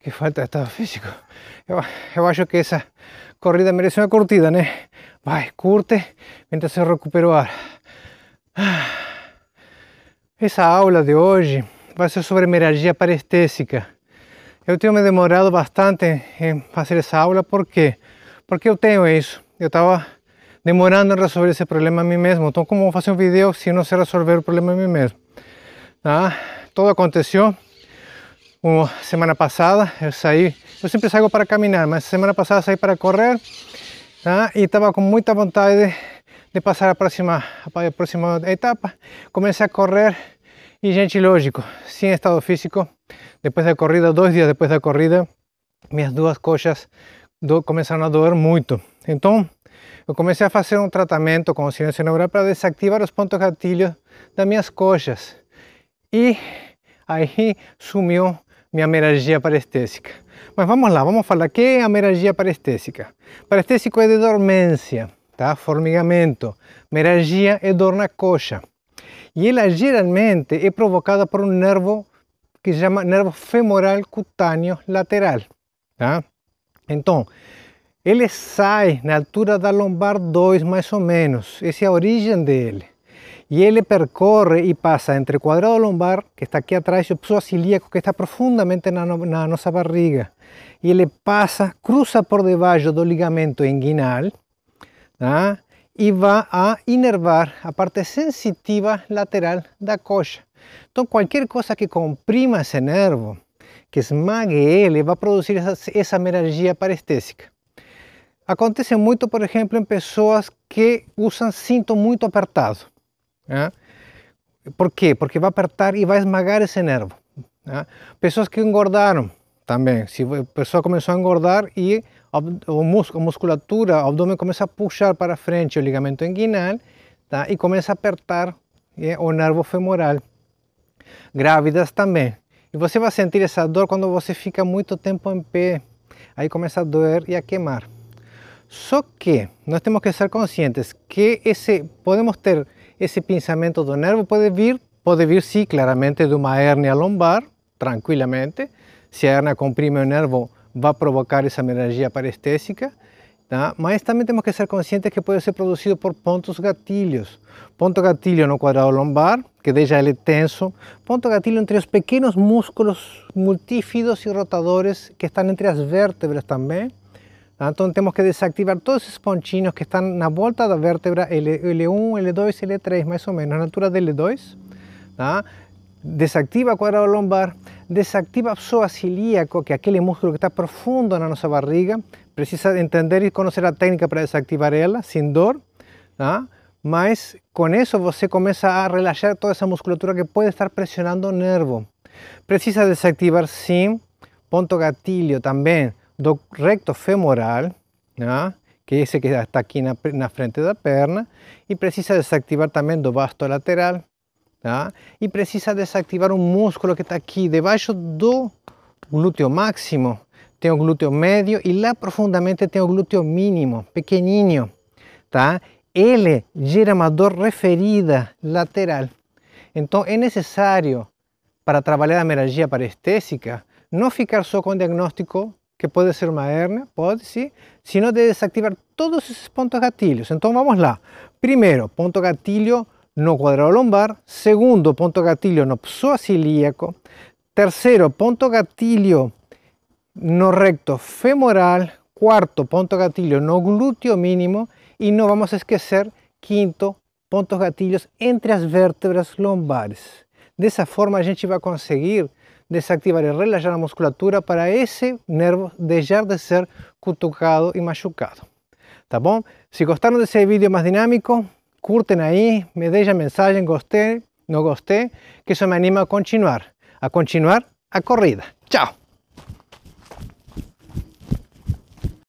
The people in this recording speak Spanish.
qué falta de estado físico. Yo, yo que esa corrida merece una curtida, ¿no? Va, curte mientras se recupera. Ah. Esa aula de hoy va a ser sobre Meralgía parestésica. Yo tengo me demorado bastante en hacer esa aula, por qué? Porque yo tengo eso, yo estaba demorando en resolver ese problema a mí mismo ¿Cómo como a hacer un video si no sé resolver el problema a mí mismo? Ah, todo aconteció. Como semana passada eu saí, eu sempre saio para caminhar, mas semana passada saí para correr tá? e estava com muita vontade de passar a próxima, a próxima etapa. Comecei a correr e, gente, lógico, sem estado físico, depois da corrida, dois dias depois da corrida, minhas duas coxas do, começaram a doer muito. Então, eu comecei a fazer um tratamento com o silêncio neural para desativar os pontos gatilhos das minhas coxas. E aí sumiu minha menergia parestésica. Mas vamos lá, vamos falar que é a menergia parestésica. Parestésico é de dormência, tá? formigamento. Menergia é dor na coxa. E ela geralmente é provocada por um nervo que se chama nervo femoral cutâneo lateral. Tá? Então, ele sai na altura da lombar 2, mais ou menos. Essa é a origem dele. y él percorre y pasa entre el cuadrado lumbar, que está aquí atrás, y el psoas ilíaco, que está profundamente en la, nuestra barriga, y él pasa, cruza por debajo del ligamento inguinal, ¿ah? y va a inervar la parte sensitiva lateral da coxa. Entonces, cualquier cosa que comprima ese nervo, que esmague él, va a producir esa, esa parestésica. Acontece mucho, por ejemplo, en personas que usan cinto muy apertado. Né? Por quê? Porque vai apertar e vai esmagar esse nervo. Né? Pessoas que engordaram também, se a pessoa começou a engordar e o músculo, a musculatura, o abdômen começa a puxar para frente o ligamento inguinal tá? e começa a apertar é, o nervo femoral. Grávidas também. E você vai sentir essa dor quando você fica muito tempo em pé. Aí começa a doer e a queimar. Só que nós temos que ser conscientes que esse podemos ter esse pensamento do nervo pode vir, pode vir sim, claramente de uma hérnia lombar, tranquilamente. Se a hérnia comprime o nervo, vai provocar essa hemorragia parestésica. Tá? Mas também temos que ser conscientes que pode ser produzido por pontos gatilhos. Ponto gatilho no quadrado lombar, que deixa ele tenso. Ponto gatilho entre os pequenos músculos multífidos e rotadores que estão entre as vértebras também. ¿Ah? Entonces tenemos que desactivar todos esos ponchinos que están la vuelta de la vértebra L1, L2 L3, más o menos, la altura de L2. ¿ah? Desactiva cuadrado lombar, desactiva psoas ilíaco, que es aquel músculo que está profundo en nuestra barriga. Precisa entender y conocer la técnica para desactivar sin sin dor. ¿ah? Más con eso, você comienza a relajar toda esa musculatura que puede estar presionando el nervo. Precisa desactivar sin punto gatillo también recto femoral, ¿no? que el que está aquí en la frente de la perna, y precisa desactivar también do vasto lateral, y Y precisa desactivar un músculo que está aquí debajo do glúteo máximo, tengo glúteo medio y lá profundamente tengo glúteo mínimo, pequeñino tá? Ele gera uma dor referida lateral. entonces es necesario para trabajar la hemorragia parestésica no ficar só con diagnóstico que puede ser una hernia, sí, sí, sino de desactivar todos esos puntos gatillos. Entonces, vamos lá. primero punto gatillo no cuadrado lombar. Segundo, punto gatillo no ilíaco. Tercero, punto gatillo no recto femoral. Cuarto, punto gatillo no glúteo mínimo. Y no vamos a esquecer, quinto, puntos gatillos entre las vértebras lombares. esa forma a gente a conseguir desactivar y relajar la musculatura para ese nervo dejar de ser cutucado y machucado. Está bom? gustaron de ese vídeo más dinámico, curten ahí, me mensaje mensaje gostei, no gostei, que eso me anima a continuar, a continuar a corrida. ¡Chao!